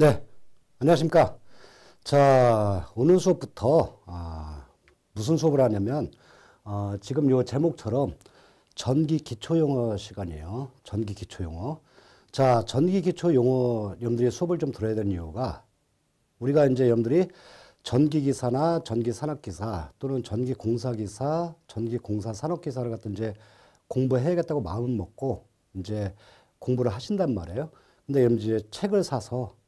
네, 안녕하십니까. 자, 오늘 수업부터 아, 무슨 수업을 하냐면 아, 지금 요 제목처럼 전기 기초 용어 시간이에요. 전기 기초 용어. 자, 전기 기초 용어 여러분들이 수업을 좀 들어야 되는 이유가 우리가 이제 여러분들이 전기 기사나 전기 산업 기사 또는 전기 공사 기사, 전기 공사 산업 기사를 같은 이제 공부해야겠다고 마음 먹고 이제 공부를 하신단 말이에요. 근데 여러분 이제 책을 사서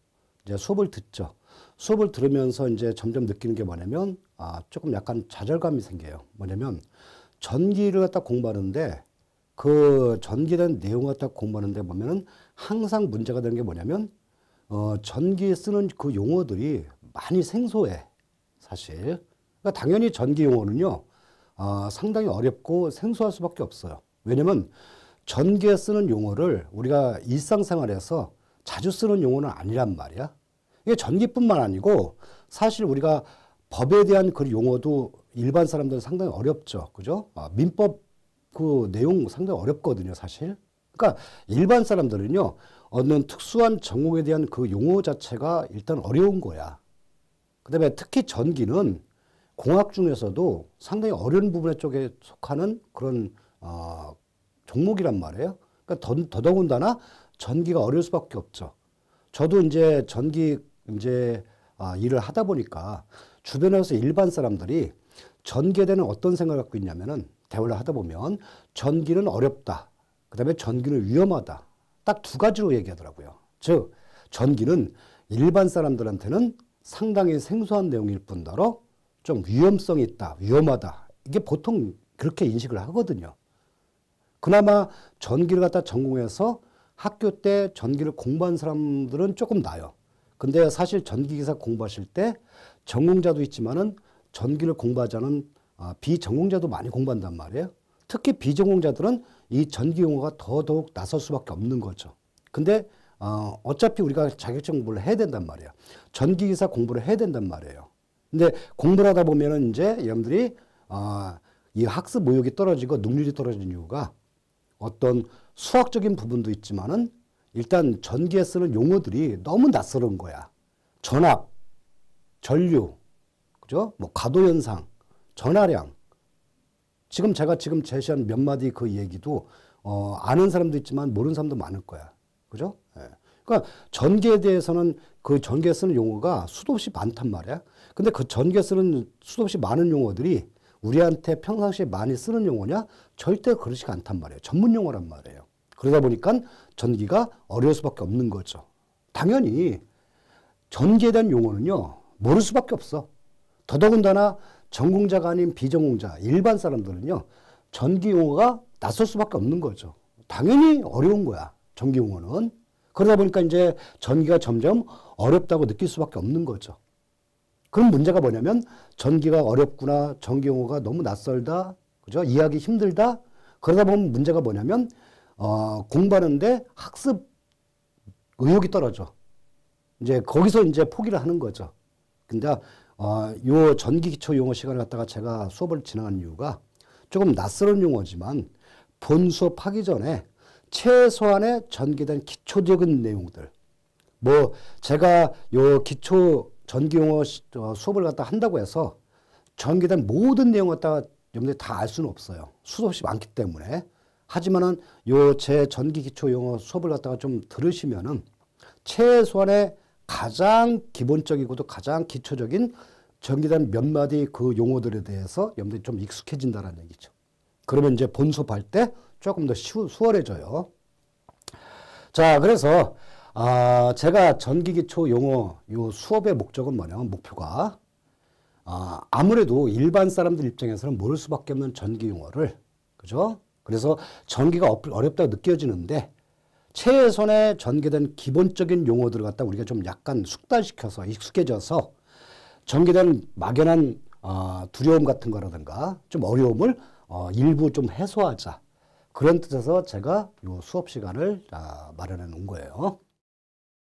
이제 수업을 듣죠. 수업을 들으면서 이제 점점 느끼는 게 뭐냐면 아, 조금 약간 좌절감이 생겨요. 뭐냐면 전기를 갖다 공부하는데 그전기라 내용 갖다 공부하는데 보면은 항상 문제가 되는 게 뭐냐면 어, 전기에 쓰는 그 용어들이 많이 생소해 사실. 그러니까 당연히 전기 용어는요 어, 상당히 어렵고 생소할 수밖에 없어요. 왜냐면 전기에 쓰는 용어를 우리가 일상생활에서 자주 쓰는 용어는 아니란 말이야. 이게 전기뿐만 아니고 사실 우리가 법에 대한 그 용어도 일반 사람들은 상당히 어렵죠. 그죠? 아, 민법 그 내용 상당히 어렵거든요, 사실. 그러니까 일반 사람들은요, 얻는 특수한 정목에 대한 그 용어 자체가 일단 어려운 거야. 그 다음에 특히 전기는 공학 중에서도 상당히 어려운 부분에 쪽에 속하는 그런, 어, 종목이란 말이에요. 그러니까 더, 더더군다나 전기가 어려울 수밖에 없죠. 저도 이제 전기 이제 아, 일을 하다 보니까 주변에서 일반 사람들이 전기에 대한 어떤 생각을 갖고 있냐면은 대화를 하다 보면 전기는 어렵다. 그다음에 전기는 위험하다. 딱 두 가지로 얘기하더라고요. 즉 전기는 일반 사람들한테는 상당히 생소한 내용일 뿐더러 좀 위험성이 있다, 위험하다. 이게 보통 그렇게 인식을 하거든요. 그나마 전기를 갖다 전공해서 학교 때 전기를 공부한 사람들은 조금 나요. 근데 사실 전기기사 공부하실 때 전공자도 있지만은 전기를 공부하지 않은 아, 비전공자도 많이 공부한단 말이에요. 특히 비전공자들은 이 전기 용어가 더더욱 나설 수밖에 없는 거죠. 근데 어, 어차피 우리가 자격증 공부를 해야 된단 말이에요. 전기기사 공부를 해야 된단 말이에요. 근데 공부를 하다 보면은 이제 여러분들이 어, 이 학습 모욕이 떨어지고 능률이 떨어진 이유가 어떤 수학적인 부분도 있지만은 일단 전기에 쓰는 용어들이 너무 낯설은 거야. 전압, 전류, 그죠? 뭐 가도 현상, 전하량. 지금 제가 지금 제시한 몇 마디 그 얘기도 어, 아는 사람도 있지만 모르는 사람도 많을 거야. 그죠? 예. 그러니까 전기에 대해서는 그 전기에 쓰는 용어가 수도 없이 많단 말이야. 근데 그 전기에 쓰는 수도 없이 많은 용어들이 우리한테 평상시에 많이 쓰는 용어냐? 절대 그렇지 않단 말이에요. 전문 용어란 말이에요. 그러다 보니까 전기가 어려울 수밖에 없는 거죠. 당연히 전기에 대한 용어는요, 모를 수밖에 없어. 더더군다나 전공자가 아닌 비전공자, 일반 사람들은요, 전기 용어가 낯설 수밖에 없는 거죠. 당연히 어려운 거야, 전기 용어는. 그러다 보니까 이제 전기가 점점 어렵다고 느낄 수밖에 없는 거죠. 그럼 문제가 뭐냐면 전기가 어렵구나, 전기용어가 너무 낯설다, 그죠? 이해하기 힘들다. 그러다 보면 문제가 뭐냐면 어, 공부하는데 학습 의욕이 떨어져. 이제 거기서 이제 포기를 하는 거죠. 근데 어, 요 전기 기초 용어 시간을 갖다가 제가 수업을 진행한 이유가 조금 낯설은 용어지만 본 수업하기 전에 최소한의 전기된 기초적인 내용들. 뭐 제가 요 기초 전기용어 어, 수업을 갖다 한다고 해서 전기에 모든 내용을 갖다 여러분들이 다알 수는 없어요. 수없이 많기 때문에. 하지만은 요 제 전기 기초 용어 수업을 갖다가 좀 들으시면은 최소한의 가장 기본적이고도 가장 기초적인 전기단 몇 마디 그 용어들에 대해서 여러분들이 좀 익숙해진다는 얘기죠. 그러면 이제 본수업할 때 조금 더쉬 수월해져요. 자, 그래서 아, 제가 전기기초 용어 요 수업의 목적은 뭐냐면 목표가 아, 아무래도 일반 사람들 입장에서는 모를 수밖에 없는 전기 용어를 그죠? 그래서 전기가 어렵다고 느껴지는데 최선의 전개된 기본적인 용어들을 갖다 우리가 좀 약간 숙달시켜서 익숙해져서 전기된 막연한 어, 두려움 같은 거라든가 좀 어려움을 어, 일부 좀 해소하자 그런 뜻에서 제가 요 수업 시간을 아, 마련해 놓은 거예요.